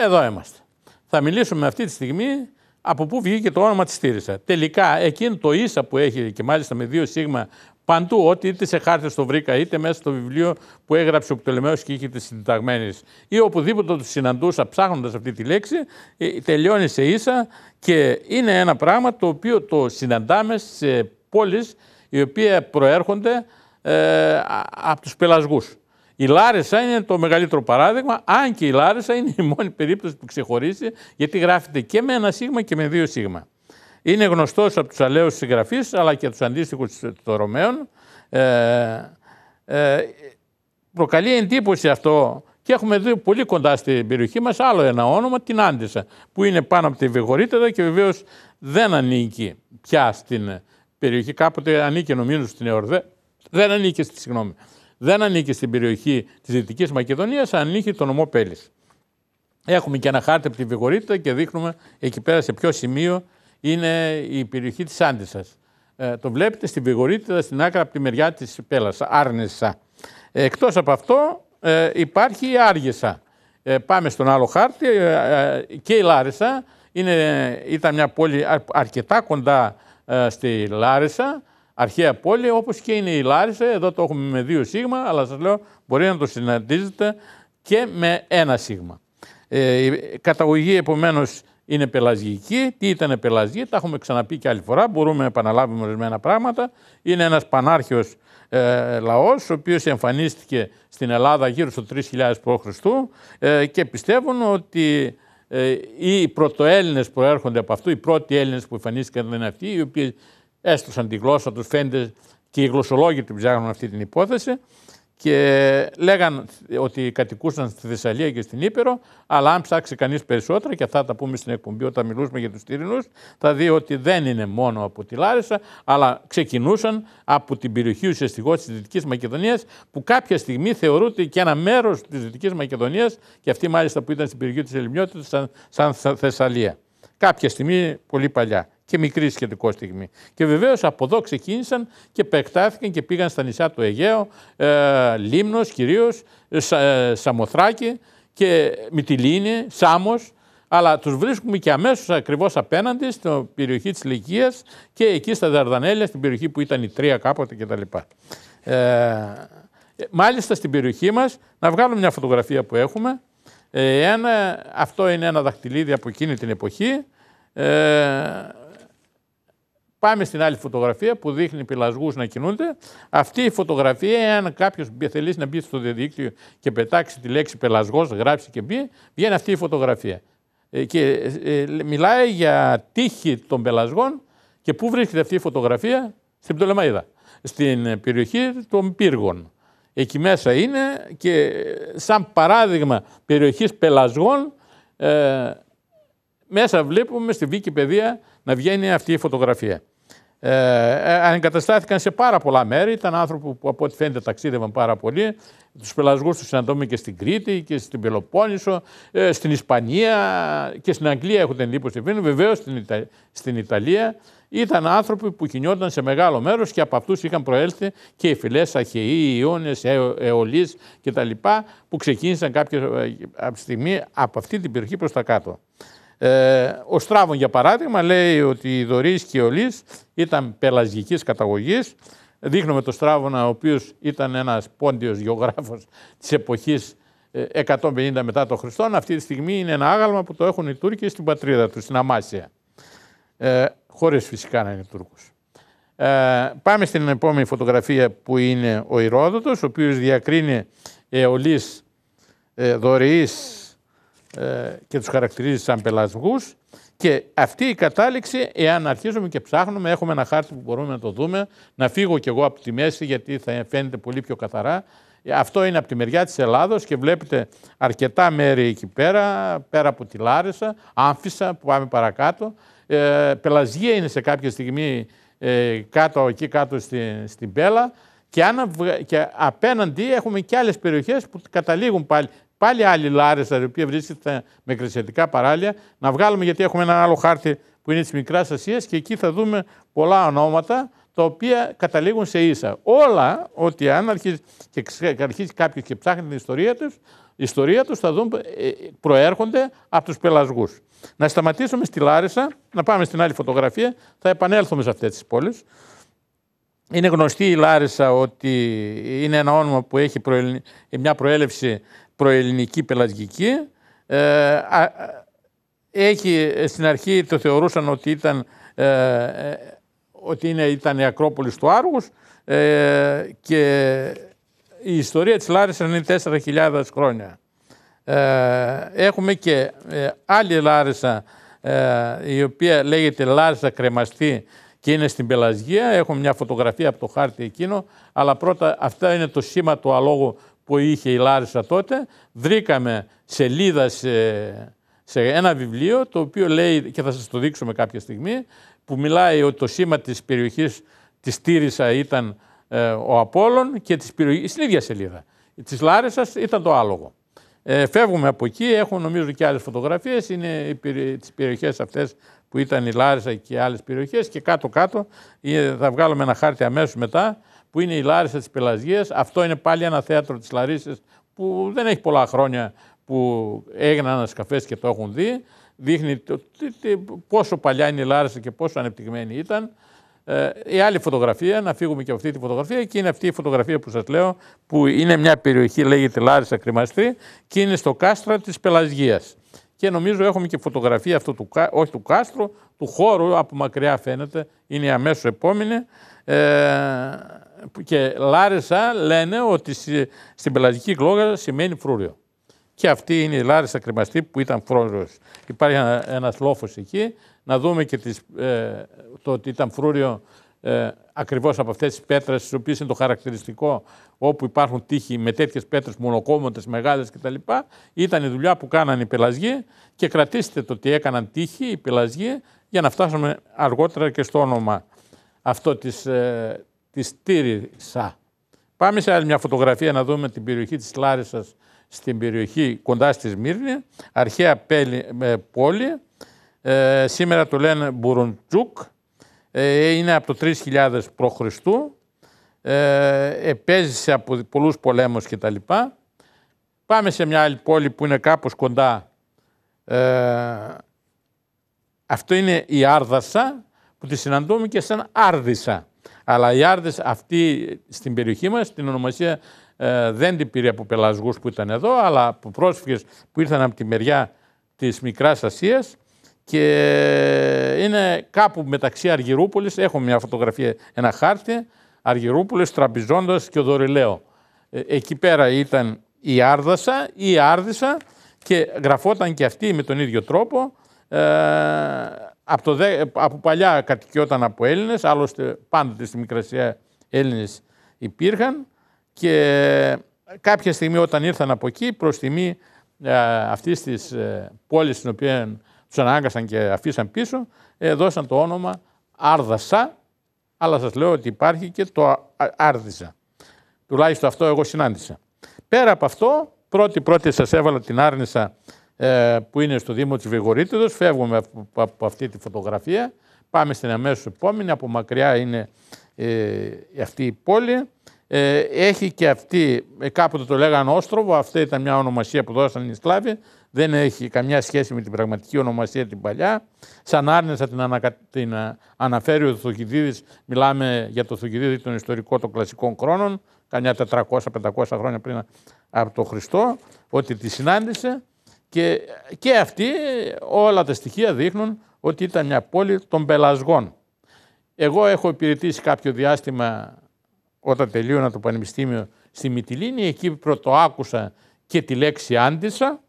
Εδώ είμαστε. Θα μιλήσουμε αυτή τη στιγμή από πού βγήκε το όνομα της στήρισα. Τελικά, εκείνο το ίσα που έχει και μάλιστα με δύο σίγμα παντού, ό,τι είτε σε χάρτες το βρήκα, είτε μέσα στο βιβλίο που έγραψε ο Πτωλεμαίο και είχε τη συνταγμένη, ή οπουδήποτε του συναντούσα ψάχνοντας αυτή τη λέξη, ε, τελειώνει σε ίσα και είναι ένα πράγμα το οποίο το συναντάμε σε πόλεις οι οποίε προέρχονται ε, από τους πελασγούς. Η Λάρισα είναι το μεγαλύτερο παράδειγμα, αν και η Λάρισα είναι η μόνη περίπτωση που ξεχωρίζει, γιατί γράφεται και με ένα σίγμα και με δύο σίγμα. Είναι γνωστός από τους αλέους συγγραφείς, αλλά και από τους αντίστοιχους των Ρωμαίων. Ε, ε, προκαλεί εντύπωση αυτό και έχουμε δει πολύ κοντά στην περιοχή μας άλλο ένα όνομα, την Άντισα, που είναι πάνω από τη Βεγορίτεδα και βεβαίως δεν ανήκει πια στην περιοχή. Κάποτε ανήκει νομίζω στην Εορδέ, δεν ανήκει, συγγνώμη δεν ανήκει στην περιοχή της Δυτικής Μακεδονίας, ανήκει το νομό Πέλης. Έχουμε και ένα χάρτη από τη Βηγορίτητα και δείχνουμε εκεί πέρα σε ποιο σημείο είναι η περιοχή της Άντισα. Ε, το βλέπετε στη Βηγορίτητα, στην άκρα από τη μεριά της Πέλασα, Άρνεσα. Εκτός από αυτό ε, υπάρχει η Άργεσα. Ε, πάμε στον άλλο χάρτη και η Λάρισα. Είναι, ήταν μια πόλη αρκετά κοντά στη Λάρισα αρχαία πόλη, όπως και είναι η Λάρισα. Εδώ το έχουμε με δύο σίγμα, αλλά σας λέω μπορεί να το συναντήσετε και με ένα σίγμα. Ε, η καταγωγή επομένως είναι πελαζική. Τι ήταν πελαζική, τα έχουμε ξαναπεί και άλλη φορά. Μπορούμε να επαναλάβουμε ορισμένα πράγματα. Είναι ένας πανάρχιος ε, λαός, ο οποίος εμφανίστηκε στην Ελλάδα γύρω στο 3000 π.Χ. Ε, και πιστεύουν ότι ε, οι που έρχονται από αυτού, οι πρώτοι Έλληνες που εμφανίστηκαν ήταν αυτοί, οι οποίοι έστωσαν τη γλώσσα τους, φαίνεται και οι γλωσσολόγοι του ψάχνουν αυτή την υπόθεση και λέγαν ότι κατοικούσαν στη Θεσσαλία και στην Ήπειρο, αλλά αν ψάξει κανείς περισσότερα, και αυτά τα πούμε στην εκπομπή όταν μιλούμε για τους Τυρινούς, θα δει ότι δεν είναι μόνο από τη Λάρισα, αλλά ξεκινούσαν από την περιοχή ουσιαστικό της Δυτικής Μακεδονίας, που κάποια στιγμή θεωρούνται και ένα μέρος της Δυτικής Μακεδονίας, και αυτή μάλιστα που ήταν στην περιοχή της Ελληνιότητας, σαν, σαν Θεσσαλία. Κάποια στιγμή πολύ παλιά και μικρή σχετικό στιγμή. Και βεβαίως από εδώ ξεκίνησαν και πεκτάθηκαν και πήγαν στα νησιά του Αιγαίου, ε, Λίμνος κυρίως, ε, Σαμοθράκη και Μυτιλίνη, Σάμος, αλλά τους βρίσκουμε και αμέσως ακριβώς απέναντι στην περιοχή της Λυκία και εκεί στα Δαρδανέλια, στην περιοχή που ήταν η Τρία κάποτε κτλ. Ε, μάλιστα στην περιοχή μας, να βγάλουμε μια φωτογραφία που έχουμε, ε, ένα, αυτό είναι ένα δαχτυλίδι από εκείνη την εποχή, ε, Πάμε στην άλλη φωτογραφία που δείχνει πελασγού να κινούνται. Αυτή η φωτογραφία, εάν κάποιος θελήσει να μπει στο διαδίκτυο και πετάξει τη λέξη πελασγός, γράψει και μπει, βγαίνει αυτή η φωτογραφία. Ε, και ε, ε, μιλάει για τύχη των πελασγών και πού βρίσκεται αυτή η φωτογραφία, στην Πτολεμαϊδα, στην περιοχή των πύργων. Εκεί μέσα είναι και σαν παράδειγμα περιοχής πελασγών μέσα βλέπουμε στη Wikipedia να βγαίνει αυτή η φωτογραφία. Ε, ε, ε σε πάρα πολλά μέρη. Ήταν άνθρωποι που από ό,τι φαίνεται ταξίδευαν πάρα πολύ. Τους πελασγού του συναντώμε και στην Κρήτη και στην Πελοπόννησο, ε, στην Ισπανία και στην Αγγλία έχουν την εντύπωση. Βεβαίως στην, στην Ιταλία. Ήταν άνθρωποι που κινιόταν σε μεγάλο μέρος και από αυτούς είχαν προέλθει και οι φυλές Αχαιοί, οι Ιώνε, Εολεί κτλ. που ξεκίνησαν κάποια στιγμή από αυτή την περιοχή προς τα κάτω. Ε, ο Στράβων, για παράδειγμα, λέει ότι η Δωρής και ο Λής ήταν πελασγικής καταγωγής. Δείχνουμε τον Στράβωνα, ο οποίος ήταν ένας πόντιος γεωγράφος της εποχής 150 ε, μετά τον Χριστό. Αυτή τη στιγμή είναι ένα άγαλμα που το έχουν οι Τούρκοι στην πατρίδα τους, στην Αμάσια. Ε, χωρίς φυσικά να είναι Τούρκου. Ε, πάμε στην επόμενη φωτογραφία που είναι ο Ηρόδοτος, ο οποίος διακρίνει αιωλή ε, ε ε, και τους χαρακτηρίζει σαν πελασμούς και αυτή η κατάληξη, εάν αρχίζουμε και ψάχνουμε, έχουμε ένα χάρτη που μπορούμε να το δούμε, να φύγω κι εγώ από τη μέση γιατί θα φαίνεται πολύ πιο καθαρά. Αυτό είναι από τη μεριά της Ελλάδος και βλέπετε αρκετά μέρη εκεί πέρα, πέρα από τη Λάρισα, Άμφισα που πάμε παρακάτω. Ε, πελαζία είναι σε κάποια στιγμή ε, κάτω, εκεί κάτω στην, Πέλα. Και, και απέναντι έχουμε και άλλες περιοχές που καταλήγουν πάλι Πάλι άλλη Λάρισα, η οποία βρίσκεται με κρυσιατικά παράλια, να βγάλουμε γιατί έχουμε ένα άλλο χάρτη που είναι της Μικράς Ασίας και εκεί θα δούμε πολλά ονόματα τα οποία καταλήγουν σε ίσα. Όλα, ότι αν αρχίσει, και κάποιος και ψάχνει την ιστορία τους, η ιστορία τους θα δουν, ε, προέρχονται από τους πελασγούς. Να σταματήσουμε στη Λάρισα, να πάμε στην άλλη φωτογραφία, θα επανέλθουμε σε αυτές τις πόλεις. Είναι γνωστή η Λάρισα ότι είναι ένα όνομα που έχει μια προέλευση προελληνική πελασγική. Ε, ε, έχει, στην αρχή το θεωρούσαν ότι ήταν, ε, ε ότι είναι, ήταν η Ακρόπολης του Άργους ε, και η ιστορία της Λάρισσας είναι 4.000 χρόνια. Ε, έχουμε και άλλη Λάρισα η οποία λέγεται Λάρισα Κρεμαστή και είναι στην Πελασγία. Έχουμε μια φωτογραφία από το χάρτη εκείνο, αλλά πρώτα αυτά είναι το σήμα του αλόγου που είχε η Λάρισα τότε, βρήκαμε σελίδα σε, σε ένα βιβλίο το οποίο λέει, και θα σας το δείξουμε κάποια στιγμή, που μιλάει ότι το σήμα της περιοχής της Τύρισα ήταν ε, ο Απόλλων και της περιοχής, στην ίδια σελίδα, της Λάρισας ήταν το άλογο. Ε, φεύγουμε από εκεί, έχω νομίζω και άλλες φωτογραφίες, είναι τις περιοχές αυτές που ήταν η Λάρισα και άλλες περιοχές και κάτω-κάτω, ε, θα βγάλουμε ένα χάρτη αμέσως μετά, που είναι η Λάρισα της Πελασγίας. Αυτό είναι πάλι ένα θέατρο της Λαρίσας που δεν έχει πολλά χρόνια που έγιναν σκαφέ και το έχουν δει. Δείχνει πόσο παλιά είναι η Λάρισα και πόσο ανεπτυγμένη ήταν. Ε, η άλλη φωτογραφία, να φύγουμε και από αυτή τη φωτογραφία, και είναι αυτή η φωτογραφία που σας λέω, που είναι μια περιοχή, λέγεται Λάρισα Κρυμαστή, και είναι στο κάστρο της Πελασγίας. Και νομίζω έχουμε και φωτογραφία αυτού του, όχι του κάστρου, του χώρου, από μακριά φαίνεται, είναι η αμέσως επόμενη. Ε, και Λάρισα λένε ότι στην πελαγική γλώσσα σημαίνει φρούριο. Και αυτή είναι η Λάρισα κρεμαστή που ήταν φρούριος. Υπάρχει ένα, ένας εκεί. Να δούμε και τις, ε, το ότι ήταν φρούριο ε, ακριβώς από αυτές τις πέτρες, τις οποίες είναι το χαρακτηριστικό όπου υπάρχουν τείχοι με τέτοιες πέτρες μονοκόμματες, μεγάλες κτλ. Ήταν η δουλειά που κάνανε οι πελασγοί και κρατήστε το ότι έκαναν τείχοι οι πελασγοί για να φτάσουμε αργότερα και στο όνομα αυτό της, ε, τη στήριξα. Πάμε σε άλλη μια φωτογραφία να δούμε την περιοχή της Λάρισας στην περιοχή κοντά στη Σμύρνη, αρχαία πέλη, ε, πόλη. Ε, σήμερα το λένε Μπουροντζούκ, Ε, είναι από το 3000 π.Χ. Ε, επέζησε από πολλούς πολέμους κτλ. Πάμε σε μια άλλη πόλη που είναι κάπως κοντά. Ε, αυτό είναι η Άρδασα που τη συναντούμε και σαν Άρδισσα. Αλλά οι Άρδες αυτή στην περιοχή μας, την ονομασία ε, δεν την πήρε από πελασγούς που ήταν εδώ, αλλά από πρόσφυγες που ήρθαν από τη μεριά της Μικράς Ασίας. Και είναι κάπου μεταξύ Αργυρούπολης, έχω μια φωτογραφία, ένα χάρτη, Αργυρούπολης, Τραμπιζόντας και ο Ε, εκεί πέρα ήταν η Άρδασα, η Άρδησα και γραφόταν και αυτή με τον ίδιο τρόπο. Ε, από, το δε, από παλιά κατοικιόταν από Έλληνες, άλλωστε πάντοτε στη Μικρασία Έλληνες υπήρχαν και κάποια στιγμή όταν ήρθαν από εκεί προς τιμή ε, αυτής της ε, πόλης στην οποία τους ανάγκασαν και αφήσαν πίσω, ε, δώσαν το όνομα Άρδασα, αλλά σας λέω ότι υπάρχει και το Άρδιζα. Τουλάχιστον αυτό εγώ συνάντησα. Πέρα από αυτό, πρώτη-πρώτη σας έβαλα την Άρνησα ε, που είναι στο Δήμο της Βηγορίτιδος. Φεύγουμε από αυτή τη φωτογραφία, πάμε στην αμέσως επόμενη, από μακριά είναι ε, αυτή η πόλη. Ε, έχει και αυτή, κάποτε το λέγανε Όστροβο, αυτή ήταν μια ονομασία που δώσαν οι Σκλάβοι. δεν έχει καμιά σχέση με την πραγματική ονομασία την παλιά. Σαν άρνησα την, την αναφέρει ο Θοκυδίδης, μιλάμε για το Θοκυδίδη τον ιστορικό των κλασικών χρόνων, καμιά 400-500 χρόνια πριν από τον Χριστό, ότι τη συνάντησε και, και αυτή όλα τα στοιχεία δείχνουν ότι ήταν μια πόλη των πελασγών. Εγώ έχω υπηρετήσει κάποιο διάστημα όταν τελείωνα το Πανεπιστήμιο στη Μυτιλίνη, εκεί πρωτοάκουσα και τη λέξη άντισα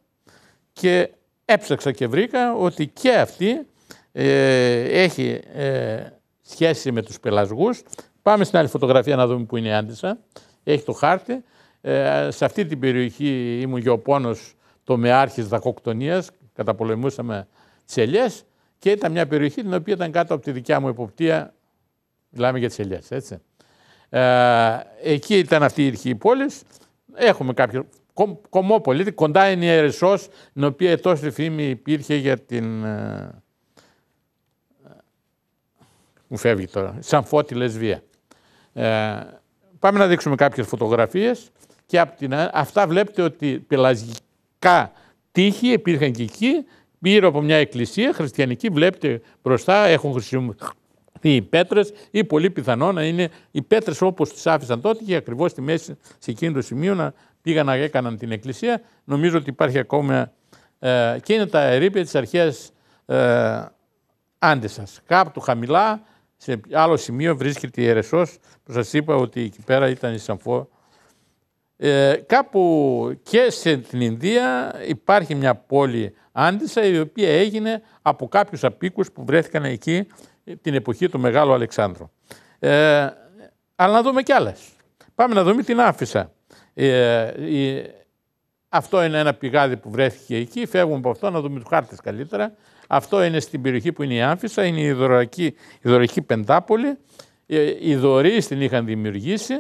και έψαξα και βρήκα ότι και αυτή ε, έχει ε, σχέση με τους πελασγούς. Πάμε στην άλλη φωτογραφία να δούμε που είναι η άντισα. Έχει το χάρτη. Ε, σε αυτή την περιοχή ήμουν γεωπόνος το μεάρχης δακοκτονίας, καταπολεμούσαμε τις ελιές και ήταν μια περιοχή την οποία ήταν κάτω από τη δικιά μου εποπτεία, μιλάμε για τις ελιές, έτσι. Ε, εκεί ήταν αυτή η ηρχή πόλης. Έχουμε κάποιο κομ, κομμόπολη, κοντά είναι η Ερεσός, την οποία τόση φήμη υπήρχε για την... Ε, μου φεύγει τώρα, σαν φώτη λεσβία. Ε, πάμε να δείξουμε κάποιες φωτογραφίες και από την, αυτά βλέπετε ότι πελαζική κα τείχη υπήρχαν και εκεί, γύρω από μια εκκλησία χριστιανική, βλέπετε μπροστά έχουν χρησιμοποιηθεί οι πέτρες ή πολύ πιθανό να είναι οι πέτρες όπως τις άφησαν τότε και ακριβώς στη μέση, σε εκείνο το σημείο, να πήγαν να έκαναν την εκκλησία. Νομίζω ότι υπάρχει ακόμα ε, και είναι τα ερήπια της αρχαίας ε, άντεσας. Κάπου του χαμηλά, σε άλλο σημείο βρίσκεται η Ερεσό που σας είπα ότι εκεί πέρα ήταν η Σαμφό ε, κάπου και στην Ινδία υπάρχει μια πόλη Άντισα η οποία έγινε από κάποιους απίκους που βρέθηκαν εκεί την εποχή του Μεγάλου Αλεξάνδρου. Ε, αλλά να δούμε κι άλλες. Πάμε να δούμε την Άφησα. Ε, αυτό είναι ένα πηγάδι που βρέθηκε εκεί. Φεύγουμε από αυτό να δούμε τους χάρτες καλύτερα. Αυτό είναι στην περιοχή που είναι η Άμφισσα. είναι η Ιδωρική, Πεντάπολη. Οι Δωρείς την είχαν δημιουργήσει.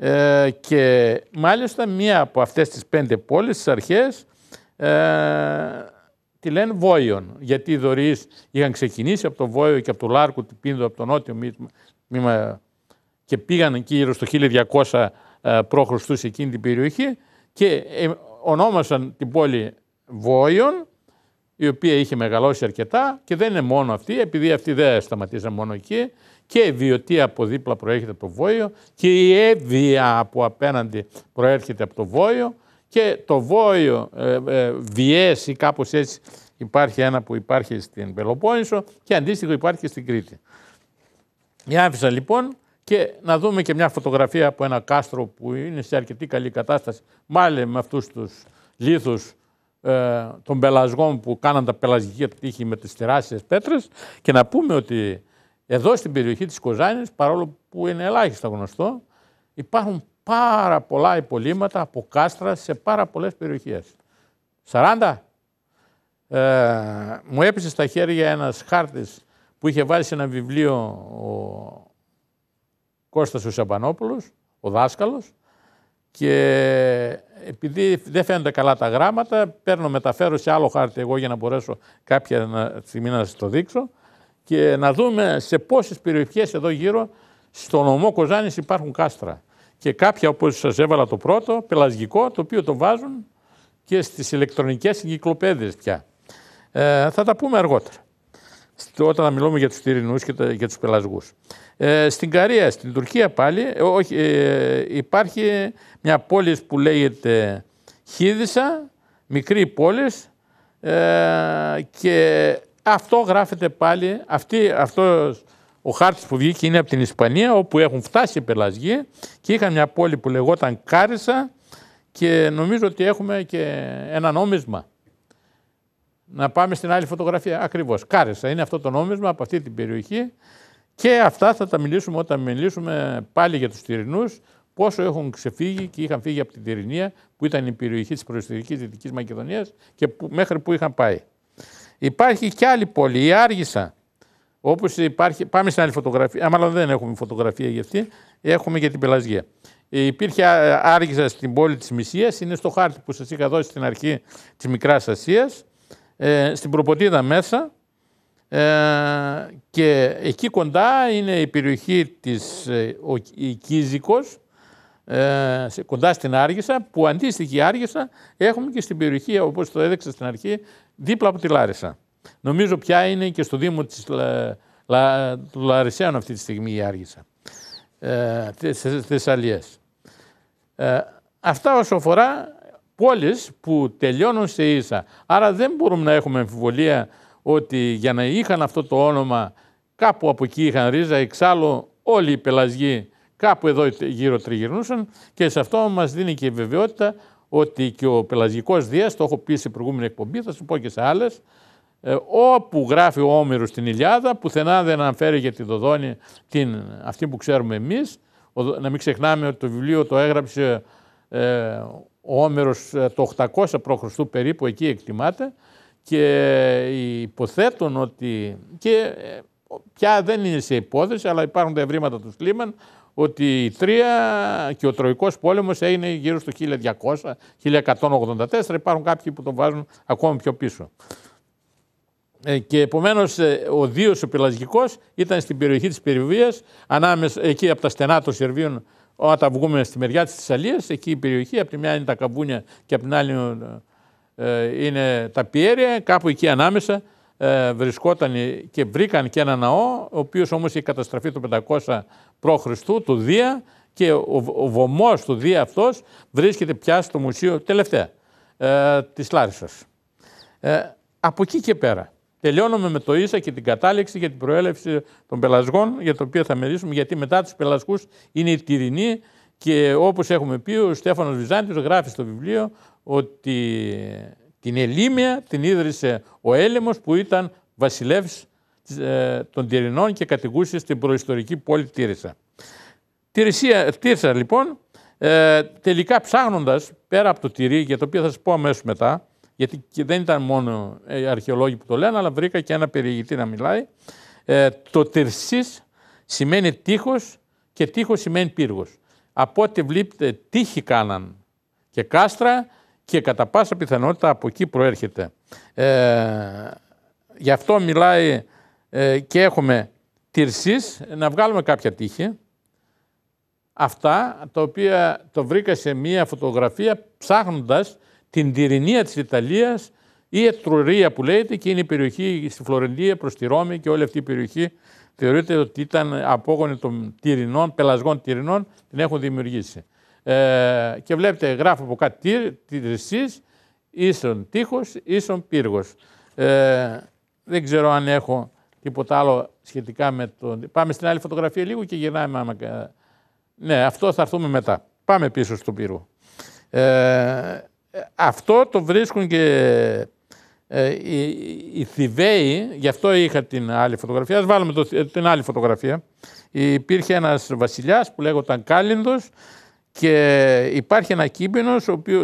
Ε, και μάλιστα μία από αυτές τις πέντε πόλεις, τις αρχές, ε, τη λένε Βόιον, γιατί οι δωρείς είχαν ξεκινήσει από το Βόιο και από το Λάρκο, την Πίνδο από το νότιο μήμα και πήγαν εκεί γύρω στο 1200 ε, π.Χ. σε εκείνη την περιοχή και ε, ονόμασαν την πόλη Βόιον, η οποία είχε μεγαλώσει αρκετά και δεν είναι μόνο αυτή, επειδή αυτή δεν σταματήσαν μόνο εκεί, και η από δίπλα προέρχεται από το βόλιο και η Εύβοια από απέναντι προέρχεται από το βόλιο και το βόλιο ε, ε ή κάπως έτσι υπάρχει ένα που υπάρχει στην Πελοπόννησο και αντίστοιχο υπάρχει στην Κρήτη. Μια άφησα λοιπόν και να δούμε και μια φωτογραφία από ένα κάστρο που είναι σε αρκετή καλή κατάσταση μάλλον με αυτούς τους λίθους ε, των πελασγών που κάναν τα πελασγική τείχη με τις τεράστιες πέτρες και να πούμε ότι εδώ στην περιοχή της Κοζάνης, παρόλο που είναι ελάχιστα γνωστό, υπάρχουν πάρα πολλά υπολείμματα από κάστρα σε πάρα πολλές περιοχές. Σαράντα, Ε, μου έπεσε στα χέρια ένας χάρτης που είχε βάλει σε ένα βιβλίο ο Κώστας ο ο δάσκαλος, και επειδή δεν φαίνονται καλά τα γράμματα, παίρνω, μεταφέρω σε άλλο χάρτη εγώ για να μπορέσω κάποια στιγμή να σας το δείξω και να δούμε σε πόσες περιοχές εδώ γύρω στο νομό Κοζάνης υπάρχουν κάστρα. Και κάποια όπως σας έβαλα το πρώτο, πελασγικό, το οποίο το βάζουν και στις ηλεκτρονικές εγκυκλοπαίδειες πια. Ε, θα τα πούμε αργότερα, όταν θα μιλούμε για τους τυρινούς και για τους πελασγούς. Ε, στην Καρία, στην Τουρκία πάλι, ε, ε, υπάρχει μια πόλη που λέγεται Χίδησα, μικρή πόλης ε, και αυτό γράφεται πάλι, αυτή, ο χάρτης που βγήκε είναι από την Ισπανία όπου έχουν φτάσει οι πελασγοί και είχαν μια πόλη που λεγόταν Κάρισα και νομίζω ότι έχουμε και ένα νόμισμα. Να πάμε στην άλλη φωτογραφία. Ακριβώς. Κάρισα είναι αυτό το νόμισμα από αυτή την περιοχή και αυτά θα τα μιλήσουμε όταν μιλήσουμε πάλι για τους Τυρινούς πόσο έχουν ξεφύγει και είχαν φύγει από την Τυρινία που ήταν η περιοχή της προεστερικής Δυτικής Μακεδονίας και που, μέχρι που είχαν πάει. Υπάρχει κι άλλη πόλη, η Άργησα, Όπως υπάρχει, πάμε στην άλλη φωτογραφία, αλλά δεν έχουμε φωτογραφία για αυτή, έχουμε για την Πελασγία. Ε, υπήρχε Άργησα στην πόλη της Μυσίας, είναι στο χάρτη που σας είχα δώσει στην αρχή της Μικράς Ασίας, ε, στην Προποτίδα μέσα ε, και εκεί κοντά είναι η περιοχή της ε, ο, η ε, κοντά στην Άργησα, που αντίστοιχη Άργησα έχουμε και στην περιοχή, όπως το έδειξα στην αρχή, δίπλα από τη Λάρισα. Νομίζω πια είναι και στο Δήμο της, Λα, του Λαρισαίων αυτή τη στιγμή η Άργησα. Ε, Θεσσαλίες, Ε, αυτά όσο αφορά πόλεις που τελειώνουν σε ίσα. Άρα δεν μπορούμε να έχουμε εμφιβολία ότι για να είχαν αυτό το όνομα κάπου από εκεί είχαν ρίζα, εξάλλου όλοι οι πελασγοί κάπου εδώ γύρω τριγυρνούσαν και σε αυτό μας δίνει και η βεβαιότητα ότι και ο Πελασγικός Δίας, το έχω πει σε προηγούμενη εκπομπή, θα σου πω και σε άλλες, ε, όπου γράφει ο Όμηρος την Ιλιάδα, πουθενά δεν αναφέρει για τη Δοδόνη, την, αυτή που ξέρουμε εμείς, να μην ξεχνάμε ότι το βιβλίο το έγραψε ε, ο Όμηρος ε, το 800 π.Χ. περίπου, εκεί εκτιμάται, και υποθέτουν ότι, και πια δεν είναι σε υπόθεση, αλλά υπάρχουν τα ευρήματα του Σλίμαν, ότι η Τρία και ο Τροϊκός Πόλεμος έγινε γύρω στο 1200, 1184, υπάρχουν κάποιοι που τον βάζουν ακόμα πιο πίσω. Ε, και επομένως ε, ο Δίος ο ήταν στην περιοχή της Περιβίας, ανάμεσα, εκεί από τα στενά των Σερβίων, όταν βγούμε στη μεριά της Θεσσαλίας, εκεί η περιοχή, από τη μια είναι τα Καβούνια και από την άλλη ε, είναι τα Πιέρια, κάπου εκεί ανάμεσα, ε, βρισκόταν και βρήκαν και ένα ναό, ο οποίος όμως είχε καταστραφεί το 500 π.Χ. του Δία και ο, ο του Δία αυτός βρίσκεται πια στο μουσείο τελευταία ε, της Λάρισας. Ε, από εκεί και πέρα. Τελειώνουμε με το Ίσα και την κατάληξη για την προέλευση των πελασγών, για το οποίο θα μιλήσουμε, γιατί μετά τους πελασγούς είναι η Τυρινή και όπως έχουμε πει, ο Στέφανος Βυζάντιος γράφει στο βιβλίο ότι την Ελίμια την ίδρυσε ο Έλεμος που ήταν βασιλεύς ε, των Τυρινών και κατηγούσε στην προϊστορική πόλη Τύρισα. Τυρισία, Τύρισα λοιπόν, ε, τελικά ψάχνοντας πέρα από το τυρί, για το οποίο θα σας πω αμέσως μετά, γιατί δεν ήταν μόνο ε, οι αρχαιολόγοι που το λένε, αλλά βρήκα και ένα περιηγητή να μιλάει, το Τυρσής σημαίνει τείχος και τείχος σημαίνει πύργος. Από ό,τι βλέπετε τείχη κάναν και κάστρα και κατά πάσα πιθανότητα από εκεί προέρχεται. Ε, γι' αυτό μιλάει ε, και έχουμε τυρσίς να βγάλουμε κάποια τύχη. Αυτά τα οποία το βρήκα σε μία φωτογραφία ψάχνοντας την τυρινία της Ιταλίας η Ετρουρία που λέγεται και είναι η περιοχή στη Φλωρεντία προς τη Ρώμη και όλη αυτή η περιοχή θεωρείται ότι ήταν απόγονη των τυρινών, πελασγών τυρινών, την έχουν δημιουργήσει. Ε, και βλέπετε γράφω από κάτι τυρισσής, ίσον τείχος, ίσον πύργος. Ε, δεν ξέρω αν έχω τίποτα άλλο σχετικά με το... Πάμε στην άλλη φωτογραφία λίγο και γυρνάμε. Άμα... Ναι, αυτό θα έρθουμε μετά. Πάμε πίσω στον πύργο. Ε, αυτό το βρίσκουν και ε, οι, οι Θηβαίοι, γι' αυτό είχα την άλλη φωτογραφία, ας βάλουμε την άλλη φωτογραφία. Υπήρχε ένας βασιλιάς που λέγονταν Κάλινδος, και υπάρχει ένα κείμενος,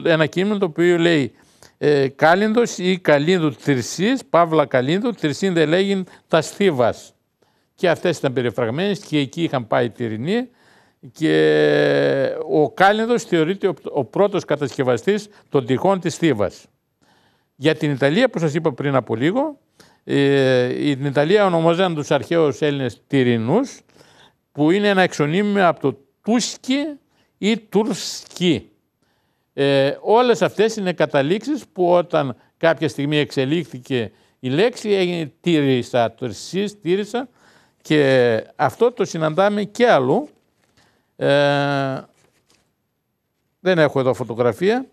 ένα κείμενος το οποίο λέει ε, κάλινδος ή καλίνδου τυρσής, παύλα καλίνδου, δεν λέγει, τα στίβας. Και αυτές ήταν περιφραγμένες και εκεί είχαν πάει τυρινοί και ο Κάλινδος θεωρείται ο, πρώτο πρώτος κατασκευαστής των τυχών της Στίβας. Για την Ιταλία που σας είπα πριν από λίγο, ε, την Ιταλία ονομάζεται τους αρχαίους Έλληνες Τυρινούς, που είναι ένα εξωνύμιο από το Τούσκι ή τουρσκοί. Ε, όλες αυτές είναι καταλήξεις που όταν κάποια στιγμή εξελίχθηκε η λέξη έγινε τύρισα, τουρσίς, τύρισα και αυτό το συναντάμε και αλλού. Ε, δεν έχω εδώ φωτογραφία,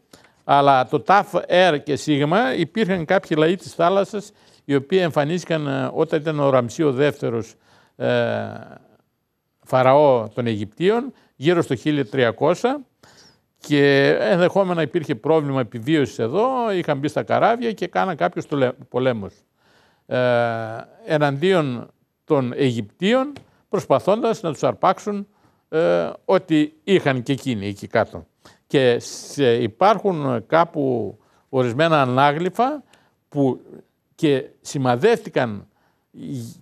αλλά το ΤΑΦ, ΕΡ και ΣΥΓΜΑ υπήρχαν κάποιοι λαοί της θάλασσας οι οποίοι εμφανίστηκαν ε, όταν ήταν ο Ραμσίο ο ε, φαραώ των Αιγυπτίων γύρω στο 1300 και ενδεχόμενα υπήρχε πρόβλημα επιβίωσης εδώ, είχαν μπει στα καράβια και κάναν κάποιους πολέμους ε, εναντίον των Αιγυπτίων προσπαθώντας να τους αρπάξουν ε, ό,τι είχαν και εκείνοι εκεί κάτω. Και υπάρχουν κάπου ορισμένα ανάγλυφα που και σημαδεύτηκαν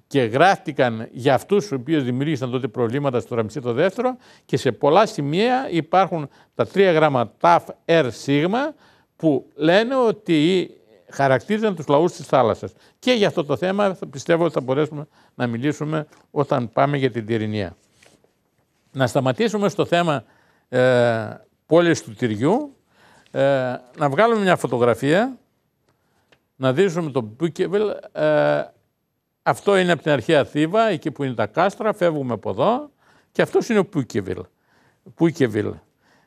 και γράφτηκαν για αυτούς τους οποίους δημιούργησαν τότε προβλήματα στο Ραμσί το δεύτερο και σε πολλά σημεία υπάρχουν τα τρία γράμμα ΤΑΦ, Ερ, σίγμα που λένε ότι χαρακτήριζαν τους λαούς της θάλασσας. Και για αυτό το θέμα πιστεύω ότι θα μπορέσουμε να μιλήσουμε όταν πάμε για την Τυρινία. Να σταματήσουμε στο θέμα ε, του Τυριού, ε, να βγάλουμε μια φωτογραφία, να δείσουμε τον Μπούκεβελ, ε, αυτό είναι από την αρχαία Θήβα, εκεί που είναι τα κάστρα, φεύγουμε από εδώ και αυτός είναι ο Πούκεβιλ. Πούκεβιλ.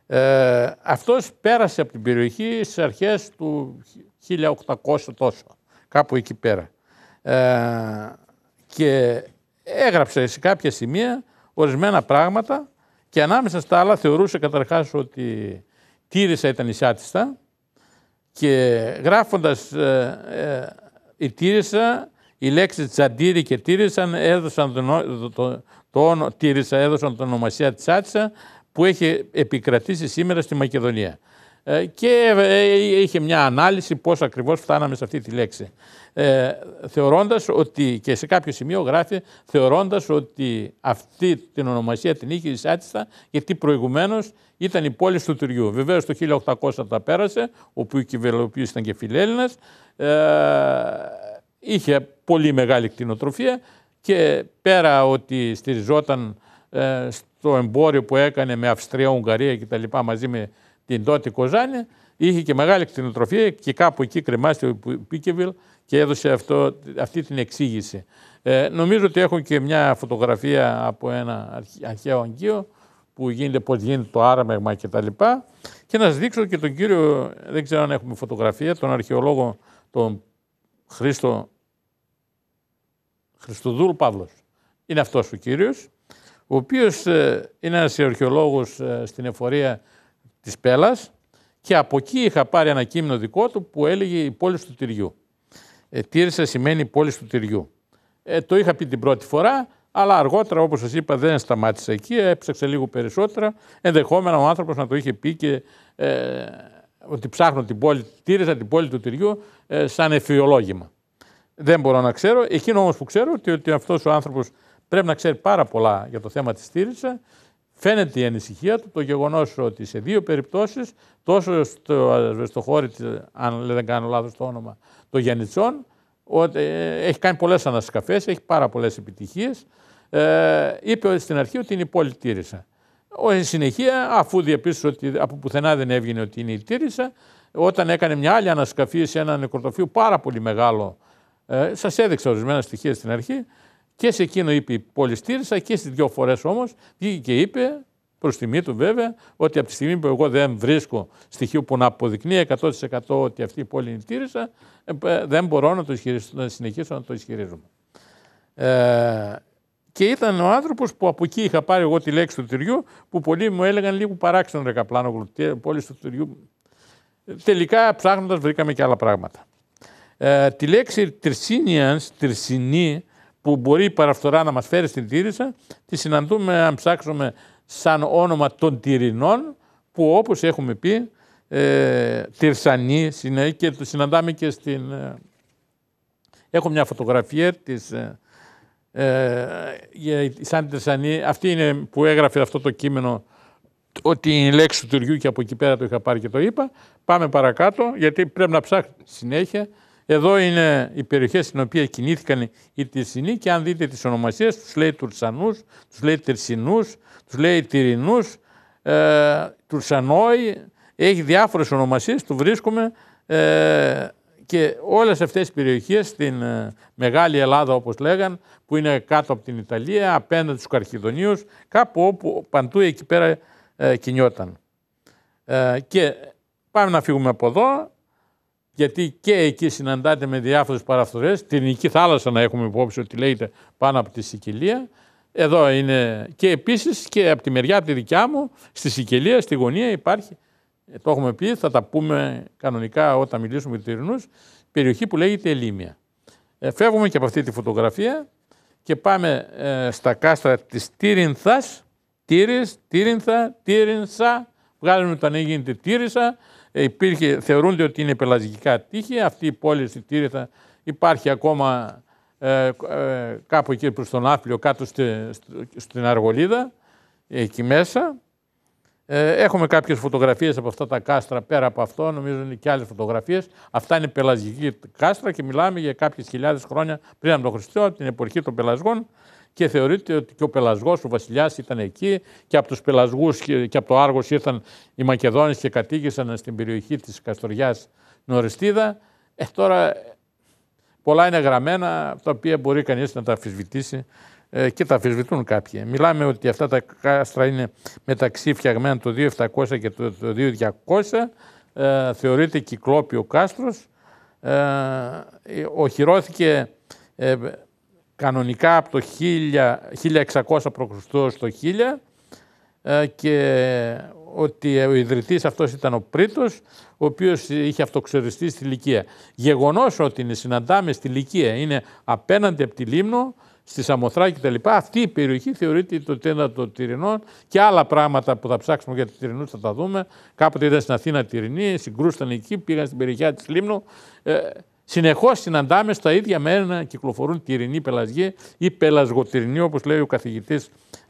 Ε, αυτός πέρασε από την περιοχή στις αρχές του 1800 τόσο, κάπου εκεί πέρα. Ε, και έγραψε σε κάποια σημεία ορισμένα πράγματα και ανάμεσα στα άλλα θεωρούσε καταρχάς ότι τήρησα ήταν ισάτιστα και γράφοντας ε, ε η τήρησα οι λέξεις τσαντήρι και τύρισαν έδωσαν τον, το, το, την ονομασία Τσάτσα που έχει επικρατήσει σήμερα στη Μακεδονία. Ε, και ε, ε, είχε μια ανάλυση πώς ακριβώς φτάναμε σε αυτή τη λέξη. Ε, θεωρώντας ότι, και σε κάποιο σημείο γράφει, θεωρώντας ότι αυτή την ονομασία την είχε η Σάτιστα, γιατί προηγουμένως ήταν η πόλη του Τυριού. Βεβαίως το 1800 τα πέρασε, όπου η κυβερνοποίηση ήταν και φιλέλληνας, ε, είχε πολύ μεγάλη κτηνοτροφία και πέρα ότι στηριζόταν ε, στο εμπόριο που έκανε με Αυστρία, Ουγγαρία και τα λοιπά μαζί με την τότε Κοζάνη, είχε και μεγάλη κτηνοτροφία και κάπου εκεί κρεμάστηκε ο Πίκεβιλ και έδωσε αυτό, αυτή την εξήγηση. Ε, νομίζω ότι έχω και μια φωτογραφία από ένα αρχαίο αγκείο που γίνεται, πώς γίνεται το άραμεγμα και τα λοιπά και να σας δείξω και τον κύριο, δεν ξέρω αν έχουμε φωτογραφία, τον αρχαιολόγο τον Χρήστο Χριστοδούλου Παύλος. Είναι αυτός ο κύριος, ο οποίος ε, είναι ένας αρχαιολόγος ε, στην εφορία της Πέλας και από εκεί είχα πάρει ένα κείμενο δικό του που έλεγε «Η πόλη του τυριού». Ε, Τύρισα σημαίνει «πόλη του τυριού». Ε, το είχα πει την πρώτη φορά, αλλά αργότερα, όπως σας είπα, δεν σταμάτησα εκεί, έψαξα λίγο περισσότερα. Ενδεχόμενα ο άνθρωπος να το είχε πει και ε, ότι ψάχνω την πόλη, τύριζα την πόλη του τυριού ε, σαν εφιολόγημα δεν μπορώ να ξέρω. Εκείνο όμως που ξέρω ότι, ότι αυτός ο άνθρωπος πρέπει να ξέρει πάρα πολλά για το θέμα της στήριξη. Φαίνεται η ανησυχία του το γεγονός ότι σε δύο περιπτώσεις, τόσο στο, στο αν δεν κάνω λάθος το όνομα, το Γιάννητσόν ότι ε, έχει κάνει πολλές ανασκαφές, έχει πάρα πολλές επιτυχίες. Ε, είπε στην αρχή ότι είναι η πόλη Όχι Στη συνεχεία, αφού διαπίστωσε ότι από πουθενά δεν έβγαινε ότι είναι η τήρησα, όταν έκανε μια άλλη ανασκαφή σε ένα νεκροτοφείο πάρα πολύ μεγάλο ε, Σας έδειξα ορισμένα στοιχεία στην αρχή και σε εκείνο είπε πολυστήρισα και στις δύο φορές όμως βγήκε και είπε, προς τιμή του βέβαια, ότι από τη στιγμή που εγώ δεν βρίσκω στοιχείο που να αποδεικνύει 100% ότι αυτή η πόλη είναι τήρησα, ε, ε, δεν μπορώ να το να συνεχίσω να το ισχυρίζομαι. Ε, και ήταν ο άνθρωπος που από εκεί είχα πάρει εγώ τη λέξη του τυριού, που πολλοί μου έλεγαν λίγο παράξενο ρε καπλάνο, πόλη του τυριού. Ε, τελικά ψάχνοντας βρήκαμε και άλλα πράγματα. Ε, τη λέξη τρισίνιανς, τρισινή, που μπορεί η παραφθορά να μας φέρει στην Τύρισα, τη συναντούμε αν ψάξουμε σαν όνομα των Τυρινών, που όπως έχουμε πει, ε, Τυρσανή και το συναντάμε και στην... Ε, έχω μια φωτογραφία της... Ε, ε σαν Τυρσανή, αυτή είναι που έγραφε αυτό το κείμενο ότι η λέξη του τυριού και από εκεί πέρα το είχα πάρει και το είπα. Πάμε παρακάτω, γιατί πρέπει να ψάξουμε συνέχεια. Εδώ είναι οι περιοχές στην οποία κινήθηκαν οι Τυρσινοί και αν δείτε τις ονομασίες τους λέει Τουρσανούς, τους λέει Τυρσινούς, τους λέει Τυρινούς, ε, Τουρσανόη. Έχει διάφορες ονομασίες, του βρίσκουμε ε, και όλες αυτές οι περιοχές στην ε, Μεγάλη Ελλάδα όπως λέγαν που είναι κάτω από την Ιταλία, απέναντι στους Καρχιδονίους, κάπου όπου παντού εκεί πέρα ε, κινιόταν. και πάμε να φύγουμε από εδώ γιατί και εκεί συναντάται με διάφορες παραφθορές, την Ελληνική θάλασσα να έχουμε υπόψη ότι λέγεται πάνω από τη Σικελία, εδώ είναι και επίσης και από τη μεριά τη δικιά μου, στη Σικελία, στη γωνία υπάρχει, ε, το έχουμε πει, θα τα πούμε κανονικά όταν μιλήσουμε για Τυρινούς, περιοχή που λέγεται Ελίμια. Ε, φεύγουμε και από αυτή τη φωτογραφία και πάμε ε, στα κάστρα της Τύρινθας, Τύρις, Τύρινθα, Τύρινσα, ότι όταν έγινε τη Τύρισα, ε, υπήρχε, θεωρούνται ότι είναι πελαζικά τείχη, αυτή η πόλη στη Τύρισα υπάρχει ακόμα ε, ε, κάπου εκεί προς τον Άφλιο, κάτω στη, στην Αργολίδα, εκεί μέσα. Ε, έχουμε κάποιες φωτογραφίες από αυτά τα κάστρα πέρα από αυτό, νομίζω είναι και άλλες φωτογραφίες. Αυτά είναι πελαζική κάστρα και μιλάμε για κάποιες χιλιάδες χρόνια πριν από τον Χριστό, την εποχή των πελασγών και θεωρείται ότι και ο πελασγός, ο βασιλιάς ήταν εκεί και από τους πελασγούς και από το Άργος ήρθαν οι Μακεδόνες και κατοίκησαν στην περιοχή της Καστοριάς Νοριστίδα. Ε, τώρα πολλά είναι γραμμένα, τα οποία μπορεί κανείς να τα αφισβητήσει ε, και τα αφισβητούν κάποιοι. Μιλάμε ότι αυτά τα κάστρα είναι μεταξύ φτιαγμένα το 2700 και το 2200, ε, θεωρείται κυκλόπιο κάστρος, ε, ε οχυρώθηκε ε, κανονικά από το 1600 π.Χ. στο 1000 και ότι ο ιδρυτής αυτός ήταν ο Πρίτος, ο οποίος είχε αυτοξεριστεί στη Λυκία. Γεγονός ότι συναντάμε στη Λυκία, είναι απέναντι από τη Λίμνο, στη Σαμοθράκη κτλ. Αυτή η περιοχή θεωρείται το τέντα των Τυρινών και άλλα πράγματα που θα ψάξουμε για του Τυρινούς θα τα δούμε. Κάποτε ήταν στην Αθήνα Τυρινή, συγκρούσταν εκεί, πήγαν στην περιοχή της Λίμνου. Ε, Συνεχώς συναντάμε στα ίδια μέρη κυκλοφορούν τυρινή πελασγοί ή πελασγοτυρινή, όπως λέει ο καθηγητής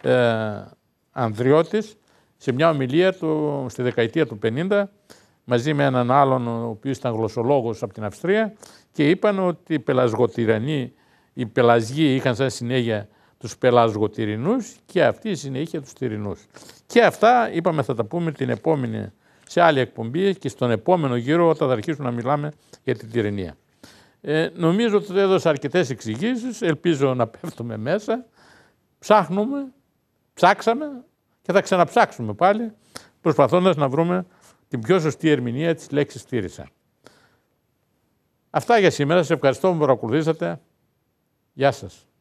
ε, Ανδριώτης, σε μια ομιλία του στη δεκαετία του 50, μαζί με έναν άλλον, ο οποίος ήταν γλωσσολόγος από την Αυστρία, και είπαν ότι οι πελασγοτυρανοί, οι πελασγοί είχαν σαν συνέχεια τους πελασγοτυρινούς και αυτή η συνέχεια τους τυρινούς. Και αυτά είπαμε θα τα πούμε την επόμενη σε άλλη εκπομπή και στον επόμενο γύρο όταν θα αρχίσουμε να μιλάμε για την τυρινία. Ε, νομίζω ότι έδωσα αρκετές εξηγήσεις, ελπίζω να πέφτουμε μέσα. Ψάχνουμε, ψάξαμε και θα ξαναψάξουμε πάλι, προσπαθώντας να βρούμε την πιο σωστή ερμηνεία της λέξης στήρισα. Αυτά για σήμερα. Σε ευχαριστώ που παρακολουθήσατε. Γεια σας.